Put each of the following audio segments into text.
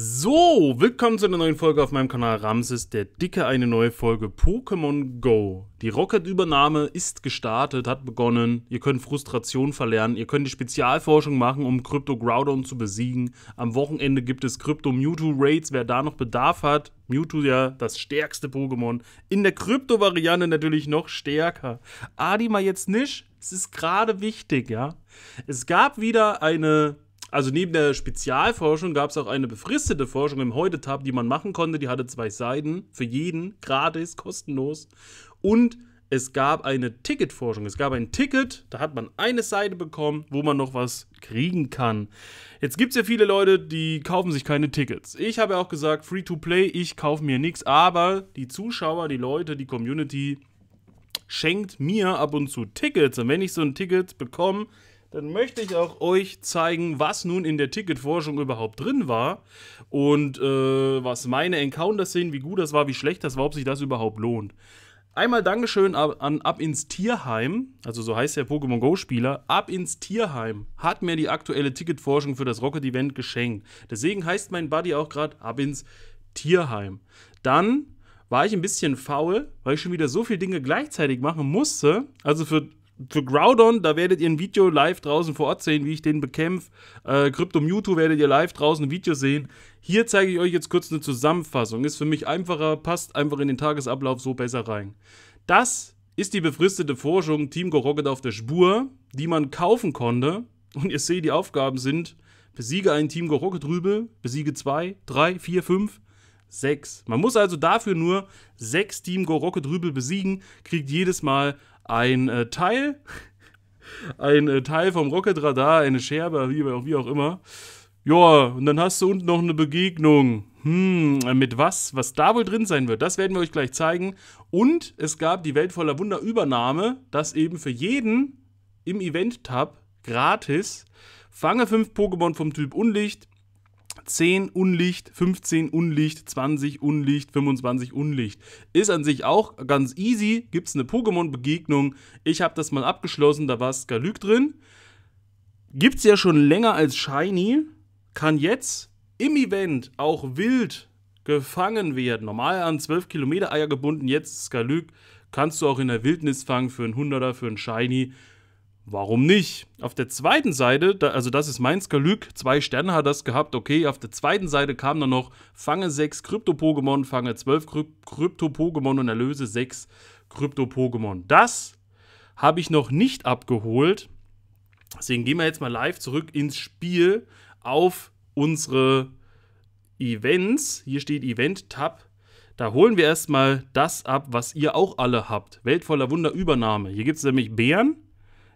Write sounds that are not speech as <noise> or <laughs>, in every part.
So, willkommen zu einer neuen Folge auf meinem Kanal Ramses, der Dicke, eine neue Folge Pokémon Go. Die Rocket-Übernahme ist gestartet, hat begonnen, ihr könnt Frustration verlernen, ihr könnt die Spezialforschung machen, um Crypto Groudon zu besiegen. Am Wochenende gibt es Crypto Mewtwo Raids, wer da noch Bedarf hat. Mewtwo ja das stärkste Pokémon, in der Krypto-Variante natürlich noch stärker. Adi mal jetzt nicht, es ist gerade wichtig, ja. Es gab wieder eine also neben der Spezialforschung gab es auch eine befristete Forschung im Heute-Tab, die man machen konnte. Die hatte zwei Seiten, für jeden, gratis, kostenlos. Und es gab eine Ticketforschung. Es gab ein Ticket, da hat man eine Seite bekommen, wo man noch was kriegen kann. Jetzt gibt es ja viele Leute, die kaufen sich keine Tickets. Ich habe ja auch gesagt, free to play, ich kaufe mir nichts, aber die Zuschauer, die Leute, die Community schenkt mir ab und zu Tickets. Und wenn ich so ein Ticket bekomme, dann möchte ich auch euch zeigen, was nun in der Ticketforschung überhaupt drin war und äh, was meine Encounters sind, wie gut das war, wie schlecht das war, ob sich das überhaupt lohnt. Einmal Dankeschön an Ab ins Tierheim, also so heißt der Pokémon Go-Spieler. Ab ins Tierheim hat mir die aktuelle Ticketforschung für das Rocket-Event geschenkt. Deswegen heißt mein Buddy auch gerade Ab ins Tierheim. Dann war ich ein bisschen faul, weil ich schon wieder so viele Dinge gleichzeitig machen musste. Also für für Groudon, da werdet ihr ein Video live draußen vor Ort sehen, wie ich den bekämpfe. Äh, Crypto Mewtwo werdet ihr live draußen ein Video sehen. Hier zeige ich euch jetzt kurz eine Zusammenfassung. Ist für mich einfacher, passt einfach in den Tagesablauf so besser rein. Das ist die befristete Forschung Team Go Rocket auf der Spur, die man kaufen konnte. Und ihr seht, die Aufgaben sind: besiege ein Team Go Rocket Rübe, besiege zwei, drei, vier, fünf. 6. Man muss also dafür nur 6 Team Go Rocket Rübel besiegen, kriegt jedes Mal ein äh, Teil, <laughs> ein äh, Teil vom Rocketradar, eine Scherbe, wie, wie auch immer. Ja, und dann hast du unten noch eine Begegnung. Hm, äh, mit was? Was da wohl drin sein wird, das werden wir euch gleich zeigen. Und es gab die Welt voller Wunder Übernahme, dass eben für jeden im Event-Tab gratis Fange fünf Pokémon vom Typ Unlicht, 10 Unlicht, 15 Unlicht, 20 Unlicht, 25 Unlicht. Ist an sich auch ganz easy. Gibt es eine Pokémon-Begegnung. Ich habe das mal abgeschlossen, da war Skalyk drin. Gibt es ja schon länger als Shiny. Kann jetzt im Event auch wild gefangen werden. Normal an 12 Kilometer Eier gebunden, jetzt Skalyk. Kannst du auch in der Wildnis fangen für einen 100er, für einen Shiny. Warum nicht? Auf der zweiten Seite, da, also das ist mein Kalück, zwei Sterne hat das gehabt, okay. Auf der zweiten Seite kam dann noch, fange sechs Krypto-Pokémon, fange zwölf Krypto-Pokémon und erlöse sechs Krypto-Pokémon. Das habe ich noch nicht abgeholt. Deswegen gehen wir jetzt mal live zurück ins Spiel auf unsere Events. Hier steht Event-Tab. Da holen wir erstmal das ab, was ihr auch alle habt. Welt voller Wunder Übernahme. Hier gibt es nämlich Bären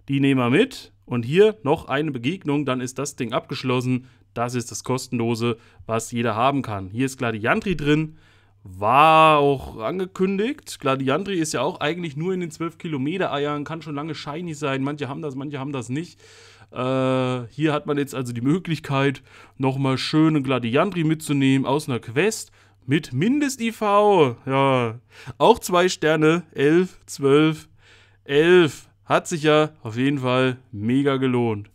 die nehmen wir mit. Und hier noch eine Begegnung, dann ist das Ding abgeschlossen. Das ist das kostenlose, was jeder haben kann. Hier ist Gladiantri drin. War auch angekündigt. Gladiantri ist ja auch eigentlich nur in den 12 Kilometer Eiern, kann schon lange shiny sein. Manche haben das, manche haben das nicht. Äh, hier hat man jetzt also die Möglichkeit, nochmal schöne Gladiantri mitzunehmen aus einer Quest mit Mindest-IV. Ja, auch zwei Sterne, 11, 12, 11. Hat sich ja auf jeden Fall mega gelohnt.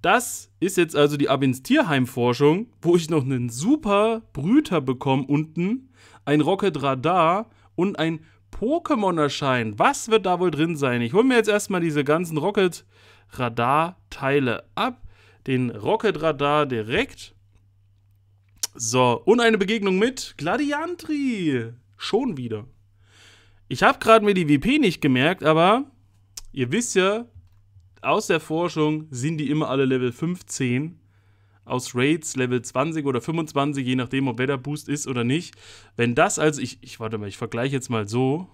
Das ist jetzt also die Ab ins Tierheim Forschung, wo ich noch einen super Brüter bekomme unten, ein Rocket Radar und ein pokémon erscheint. Was wird da wohl drin sein? Ich hole mir jetzt erstmal diese ganzen Rocket Radar-Teile ab. Den Rocket Radar direkt. So, und eine Begegnung mit Gladiantri. Schon wieder. Ich habe gerade mir die WP nicht gemerkt, aber Ihr wisst ja, aus der Forschung sind die immer alle Level 15. Aus Raids Level 20 oder 25, je nachdem, ob Wetterboost ist oder nicht. Wenn das also, ich, ich warte mal, ich vergleiche jetzt mal so.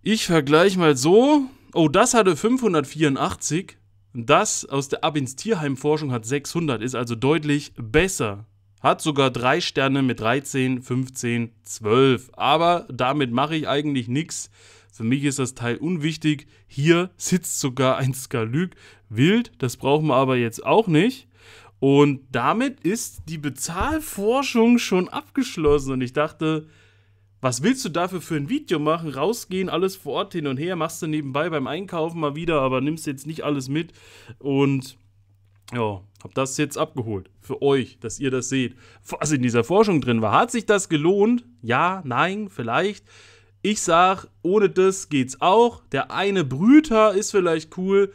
Ich vergleiche mal so. Oh, das hatte 584. Das aus der Abins Tierheim-Forschung hat 600, ist also deutlich besser. Hat sogar drei Sterne mit 13, 15, 12. Aber damit mache ich eigentlich nichts. Für mich ist das Teil unwichtig. Hier sitzt sogar ein Skalyk wild. Das brauchen wir aber jetzt auch nicht. Und damit ist die Bezahlforschung schon abgeschlossen. Und ich dachte, was willst du dafür für ein Video machen? Rausgehen, alles vor Ort hin und her, machst du nebenbei beim Einkaufen mal wieder, aber nimmst jetzt nicht alles mit. Und ja, hab das jetzt abgeholt. Für euch, dass ihr das seht. Was in dieser Forschung drin war. Hat sich das gelohnt? Ja, nein, vielleicht. Ich sag, ohne das geht's auch. Der eine Brüter ist vielleicht cool,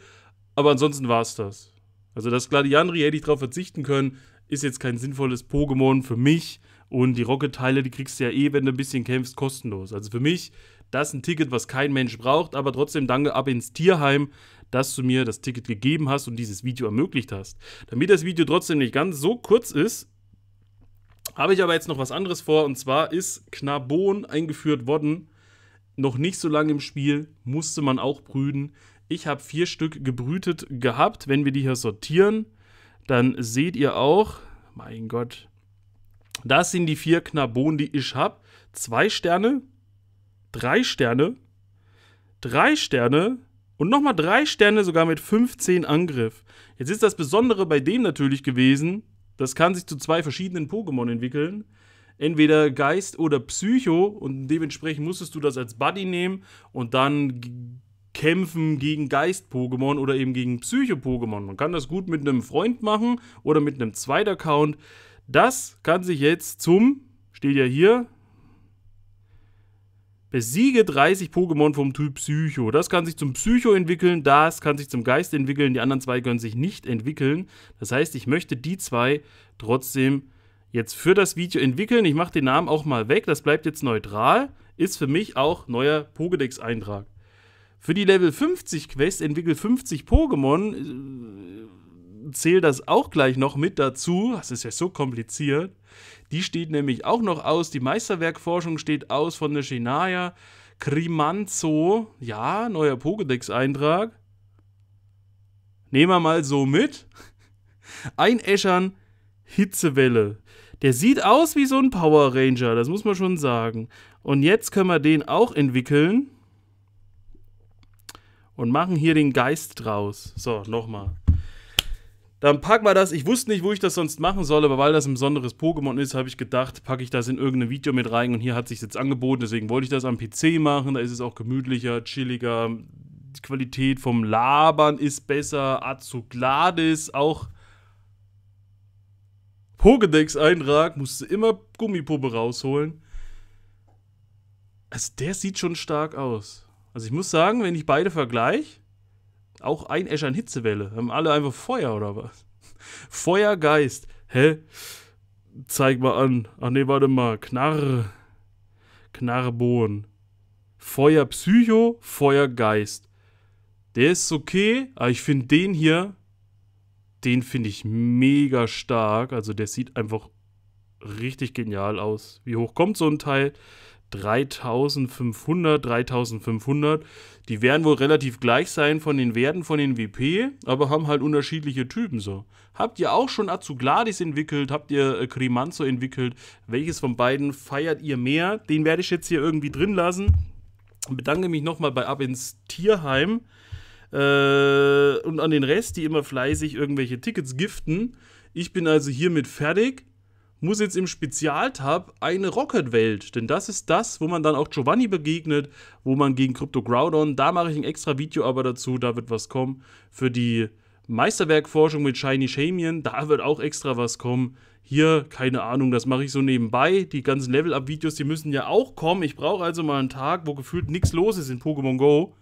aber ansonsten war's das. Also das Gladiandri hätte ich drauf verzichten können. Ist jetzt kein sinnvolles Pokémon für mich. Und die Rocket-Teile, die kriegst du ja eh, wenn du ein bisschen kämpfst, kostenlos. Also für mich, das ist ein Ticket, was kein Mensch braucht, aber trotzdem danke ab ins Tierheim dass du mir das Ticket gegeben hast und dieses Video ermöglicht hast. Damit das Video trotzdem nicht ganz so kurz ist, habe ich aber jetzt noch was anderes vor. Und zwar ist Knabon eingeführt worden. Noch nicht so lange im Spiel, musste man auch brüten. Ich habe vier Stück gebrütet gehabt. Wenn wir die hier sortieren, dann seht ihr auch, mein Gott, das sind die vier Knabon, die ich habe. Zwei Sterne, drei Sterne, drei Sterne, und nochmal drei Sterne sogar mit 15 Angriff. Jetzt ist das Besondere bei dem natürlich gewesen, das kann sich zu zwei verschiedenen Pokémon entwickeln. Entweder Geist oder Psycho und dementsprechend musstest du das als Buddy nehmen und dann kämpfen gegen Geist-Pokémon oder eben gegen Psycho-Pokémon. Man kann das gut mit einem Freund machen oder mit einem Zweit-Account. Das kann sich jetzt zum, steht ja hier, Besiege 30 Pokémon vom Typ Psycho. Das kann sich zum Psycho entwickeln, das kann sich zum Geist entwickeln, die anderen zwei können sich nicht entwickeln. Das heißt, ich möchte die zwei trotzdem jetzt für das Video entwickeln. Ich mache den Namen auch mal weg, das bleibt jetzt neutral. Ist für mich auch neuer Pokédex-Eintrag. Für die Level 50 Quest entwickle 50 Pokémon äh, zähle das auch gleich noch mit dazu. Das ist ja so kompliziert. Die steht nämlich auch noch aus. Die Meisterwerkforschung steht aus von der Shinaya Krimanzo. Ja, neuer Pokédex-Eintrag. Nehmen wir mal so mit. Einäschern Hitzewelle. Der sieht aus wie so ein Power Ranger, das muss man schon sagen. Und jetzt können wir den auch entwickeln und machen hier den Geist draus. So, nochmal. Dann packen wir das. Ich wusste nicht, wo ich das sonst machen soll, aber weil das ein besonderes Pokémon ist, habe ich gedacht, packe ich das in irgendein Video mit rein. Und hier hat sich jetzt angeboten, deswegen wollte ich das am PC machen. Da ist es auch gemütlicher, chilliger. Die Qualität vom Labern ist besser. Azugladis auch. Pokédex-Eintrag, musste immer Gummipuppe rausholen. Also der sieht schon stark aus. Also ich muss sagen, wenn ich beide vergleiche, auch ein Escher in Hitzewelle. Haben alle einfach Feuer oder was? <laughs> Feuergeist. Hä? Zeig mal an. Ach nee, warte mal. Knarre. Knarrebohren. Feuerpsycho, Feuergeist. Der ist okay, aber ich finde den hier, den finde ich mega stark. Also der sieht einfach richtig genial aus. Wie hoch kommt so ein Teil? 3500, 3500. Die werden wohl relativ gleich sein von den Werten von den WP, aber haben halt unterschiedliche Typen so. Habt ihr auch schon Azugladis entwickelt? Habt ihr äh, Crimanzo entwickelt? Welches von beiden feiert ihr mehr? Den werde ich jetzt hier irgendwie drin lassen. Bedanke mich nochmal bei Ab ins Tierheim äh, und an den Rest, die immer fleißig irgendwelche Tickets giften. Ich bin also hiermit fertig muss jetzt im Spezialtab eine Rocket-Welt, denn das ist das, wo man dann auch Giovanni begegnet, wo man gegen Crypto Groudon, da mache ich ein extra Video aber dazu, da wird was kommen. Für die Meisterwerkforschung mit Shiny Shamian, da wird auch extra was kommen. Hier, keine Ahnung, das mache ich so nebenbei. Die ganzen Level-Up-Videos, die müssen ja auch kommen. Ich brauche also mal einen Tag, wo gefühlt nichts los ist in Pokémon Go,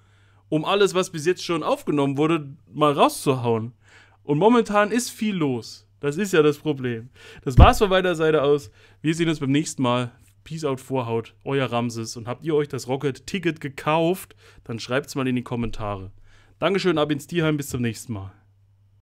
um alles, was bis jetzt schon aufgenommen wurde, mal rauszuhauen. Und momentan ist viel los. Das ist ja das Problem. Das war's von meiner Seite aus. Wir sehen uns beim nächsten Mal. Peace out, Vorhaut, euer Ramses. Und habt ihr euch das Rocket-Ticket gekauft? Dann schreibt's mal in die Kommentare. Dankeschön, ab ins Tierheim, bis zum nächsten Mal.